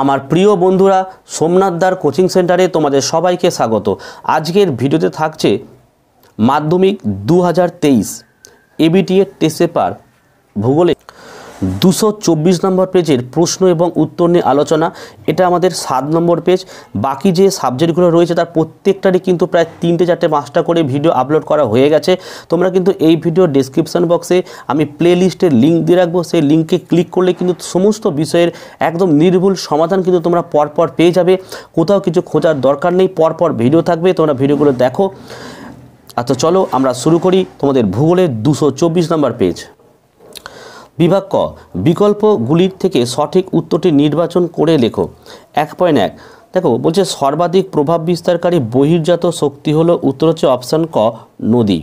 আমার প্রিয় বন্ধুরা সোমনাথ দ্বার কোচিং সেন্টারে তোমাদের সবাইকে স্বাগত আজকের ভিডিওতে থাকছে মাধ্যমিক দু হাজার তেইশ এবিটিএ টেস্ট পেপার ভূগোলে দুশো চব্বিশ নম্বর পেজের প্রশ্ন এবং উত্তর নিয়ে আলোচনা এটা আমাদের সাত নম্বর পেজ বাকি যে সাবজেক্টগুলো রয়েছে তার প্রত্যেকটারই কিন্তু প্রায় তিনটে চারটে পাঁচটা করে ভিডিও আপলোড করা হয়ে গেছে তোমরা কিন্তু এই ভিডিও ডিসক্রিপশান বক্সে আমি প্লে লিস্টের লিঙ্ক দিয়ে রাখবো সেই লিঙ্কে ক্লিক করলে কিন্তু সমস্ত বিষয়ের একদম নির্ভুল সমাধান কিন্তু তোমরা পরপর পেয়ে যাবে কোথাও কিছু খোঁজার দরকার নেই পরপর ভিডিও থাকবে তোমরা ভিডিওগুলো দেখো আচ্ছা চলো আমরা শুরু করি তোমাদের ভূগোলের দুশো চব্বিশ নম্বর পেজ বিভাগ ক বিকল্পগুলির থেকে সঠিক উত্তরটি নির্বাচন করে লেখো এক পয়েন্ট এক দেখো বলছে সর্বাধিক প্রভাব বিস্তারকারী বহির্জাত শক্তি হলো উত্তর হচ্ছে অপশান ক নদী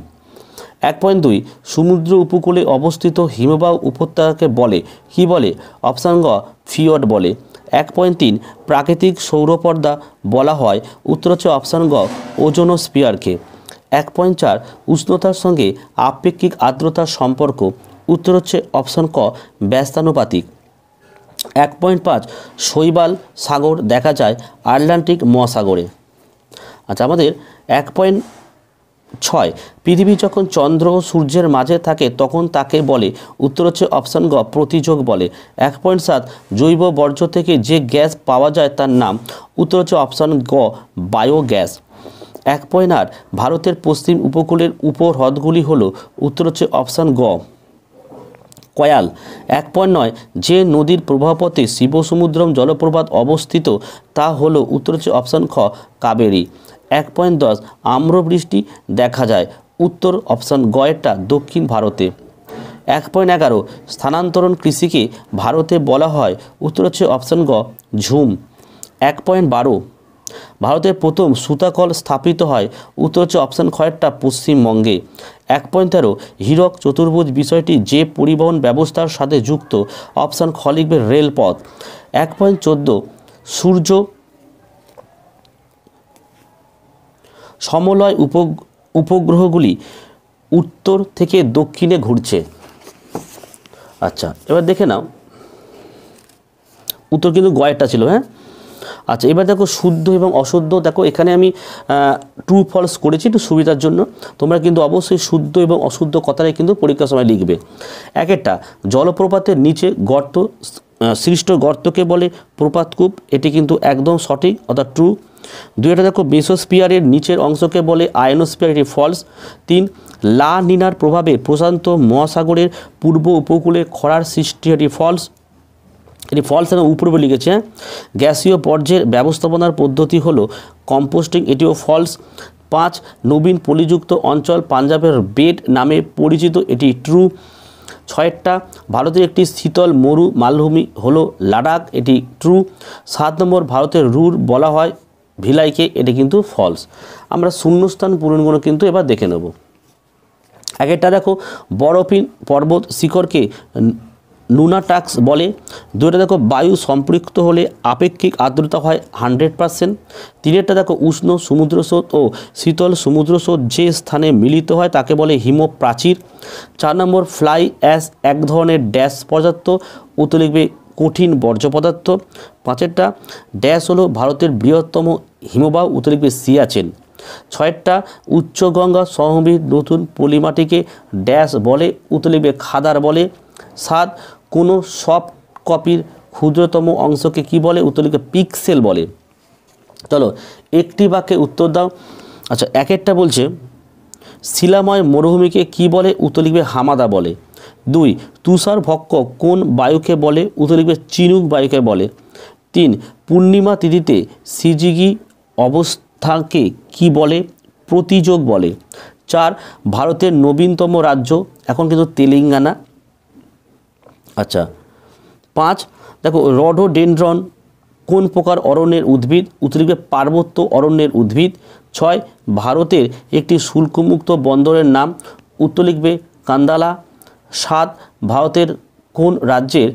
এক পয়েন্ট দুই সমুদ্র উপকূলে অবস্থিত হিমবাহ উপত্যকাকে বলে কি বলে অপশান গ ফিয়ড বলে এক পয়েন্ট তিন প্রাকৃতিক সৌরপর্দা বলা হয় উত্তর হচ্ছে অপশান গ স্পিয়ারকে এক পয়েন্ট চার উষ্ণতার সঙ্গে আপেক্ষিক আর্দ্রতার সম্পর্ক উত্তর হচ্ছে অপশন ক ব্যস্তানুপাতিক এক পয়েন্ট পাঁচ শৈবাল সাগর দেখা যায় আটলান্টিক মহাসাগরে আচ্ছা আমাদের এক পয়েন্ট ছয় পৃথিবী যখন চন্দ্র ও সূর্যের মাঝে থাকে তখন তাকে বলে উত্তর হচ্ছে অপশান গ প্রতিযোগ বলে এক পয়েন্ট সাত জৈব বর্জ্য থেকে যে গ্যাস পাওয়া যায় তার নাম উত্তর হচ্ছে অপশান গ বায়োগ্যাস এক পয়েন্ট আট ভারতের পশ্চিম উপকূলের উপহ্রদগুলি হল উত্তর হচ্ছে অপশান গ কয়াল এক পয়েন্ট নয় যে নদীর প্রবাহপথে শিবসমুদ্রম জলপ্রপাত অবস্থিত তা হলো উত্তর হচ্ছে অপশান খ কাবেরী এক পয়েন্ট দশ আম্রবৃষ্টি দেখা যায় উত্তর অপশান গয়েরটা দক্ষিণ ভারতে এক পয়েন্ট এগারো স্থানান্তরণ কৃষিকে ভারতে বলা হয় উত্তর হচ্ছে অপশান গ ঝুম এক পয়েন্ট বারো ভারতের প্রথম সুতাকল স্থাপিত হয় উত্তর হচ্ছে অপশান খয়েরটা পশ্চিমবঙ্গে এক পয়েন্ট তেরো হীরক চতুর্ভুজ বিষয়টি যে পরিবহন ব্যবস্থার সাথে যুক্ত অপশান খ লিখবে রেলপথ এক পয়েন্ট চোদ্দো সূর্য সমলয় উপ উপগ্রহগুলি উত্তর থেকে দক্ষিণে ঘুরছে আচ্ছা এবার দেখে নাও উত্তর কিন্তু গয়েরটা ছিল হ্যাঁ আচ্ছা এবার দেখো শুদ্ধ এবং অশুদ্ধ দেখো এখানে আমি ট্রু ফলস করেছি একটু সুবিধার জন্য তোমরা কিন্তু অবশ্যই শুদ্ধ এবং অশুদ্ধ কথাটাই কিন্তু পরীক্ষার সময় লিখবে এক একটা জলপ্রপাতের নিচে গর্ত সৃষ্ট গর্তকে বলে প্রপাতকূপ এটি কিন্তু একদম সঠিক অর্থাৎ ট্রু দুই একটা দেখো মেসোস্পিয়ারের নিচের অংশকে বলে আয়নোস্পিয়ার এটি ফলস তিন লা নিনার প্রভাবে প্রশান্ত মহাসাগরের পূর্ব উপকূলে খরার সৃষ্টি এটি ফলস এটি ফলস এবং বলে লিখেছে গ্যাসীয় পর্যায়ের ব্যবস্থাপনার পদ্ধতি হলো কম্পোস্টিং এটিও ফলস পাঁচ নবীন পলিযুক্ত অঞ্চল পাঞ্জাবের বেড নামে পরিচিত এটি ট্রু ছয়েরটা ভারতের একটি শীতল মরু মালভূমি হলো লাদাখ এটি ট্রু সাত নম্বর ভারতের রুর বলা হয় ভিলাইকে এটি কিন্তু ফলস আমরা শূন্যস্থান পূরণগুলো কিন্তু এবার দেখে নেব আগেরটা দেখো বরফিন পর্বত শিখরকে নুনাটাক্স বলে দুটা দেখো বায়ু সম্পৃক্ত হলে আপেক্ষিক আর্দ্রতা হয় হান্ড্রেড পারসেন্ট তিনেরটা দেখো উষ্ণ সমুদ্র স্রোত ও শীতল সমুদ্র স্রোত যে স্থানে মিলিত হয় তাকে বলে হিমপ্রাচীর চার নম্বর ফ্লাই অ্যাস এক ধরনের ড্যাশ পদার্থ উত্তর লিখবে কঠিন বর্জ্য পদার্থ পাঁচেরটা ড্যাশ হলো ভারতের বৃহত্তম হিমবাহ উত্তর লিখবে সিয়াচেন ছয়েরটা উচ্চগঙ্গা সহমীর নতুন পলিমাটিকে ড্যাশ বলে উতলিবে খাদার বলে সাত কোনো সব কপির ক্ষুদ্রতম অংশকে কি বলে উত্তরলিখে পিক্সেল বলে চলো একটি বাক্যে উত্তর দাও আচ্ছা এক একটা বলছে শিলাময় মরুভূমিকে কি বলে উত্তর লিখবে হামাদা বলে দুই তুষার ভক্ক কোন বায়ুকে বলে উত্তর লিখবে চিনুক বায়ুকে বলে তিন পূর্ণিমা তিথিতে সিজিগি অবস্থাকে কি বলে প্রতিযোগ বলে চার ভারতের নবীনতম রাজ্য এখন কিন্তু তেলেঙ্গানা আচ্ছা পাঁচ দেখো রডোডেন্ড্রন কোন প্রকার অরণ্যের উদ্ভিদ উত্তরিবে পার্বত্য অরণ্যের উদ্ভিদ ছয় ভারতের একটি শুল্কমুক্ত বন্দরের নাম উত্তর লিখবে কান্দালা সাত ভারতের কোন রাজ্যের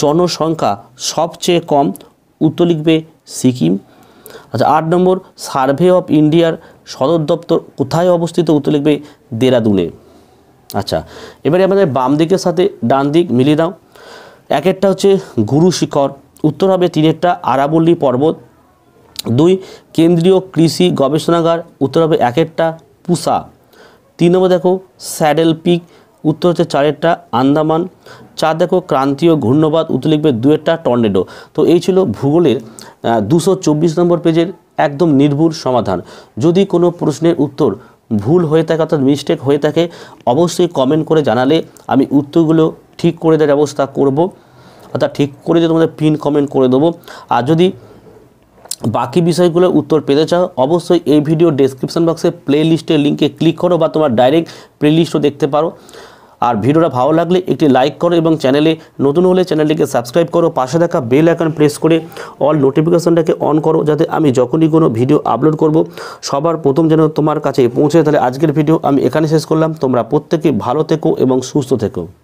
জনসংখ্যা সবচেয়ে কম উত্তর লিখবে সিকিম আচ্ছা আট নম্বর সার্ভে অফ ইন্ডিয়ার সদর দপ্তর কোথায় অবস্থিত উত্তর লিখবে দেরাদুনে আচ্ছা এবারে আমাদের বাম দিকের সাথে ডান দিক মিলিয়ে দাও এক একটা হচ্ছে গুরু শিখর উত্তর হবে তিনেরটা আরাবল্লী পর্বত দুই কেন্দ্রীয় কৃষি গবেষণাগার উত্তর হবে এক একটা পুসা তিন নম্বর দেখো স্যাডেল পিক উত্তর হচ্ছে চারেরটা আন্দামান চার দেখো ক্রান্তীয় ঘূর্ণবাদ উত্তর লিখবে দুয়েরটা টর্নেডো তো এই ছিল ভূগোলের দুশো নম্বর পেজের একদম নির্ভুল সমাধান যদি কোনো প্রশ্নের উত্তর ভুল হয়ে থাকে অর্থাৎ মিস্টেক হয়ে থাকে অবশ্যই কমেন্ট করে জানালে আমি উত্তরগুলো ঠিক করে দেওয়ার ব্যবস্থা করব অর্থাৎ ঠিক করে দিয়ে তোমাদের পিন কমেন্ট করে দেবো আর যদি বাকি বিষয়গুলোর উত্তর পেতে চাও অবশ্যই এই ভিডিও ডেসক্রিপশন বক্সে প্লে লিস্টের লিঙ্কে ক্লিক করো বা তোমার ডাইরেক্ট প্লে লিস্টও দেখতে পারো আর ভিডিওটা ভালো লাগলে একটি লাইক করো এবং চ্যানেলে নতুন হলে চ্যানেলটিকে সাবস্ক্রাইব করো পাশে থাকা বেল আইকন প্রেস করে অল নোটিফিকেশনটাকে অন করো যাতে আমি যখনই কোনো ভিডিও আপলোড করব সবার প্রথম যেন তোমার কাছে পৌঁছে তাহলে আজকের ভিডিও আমি এখানে শেষ করলাম তোমরা প্রত্যেকে ভালো থেকো এবং সুস্থ থেকো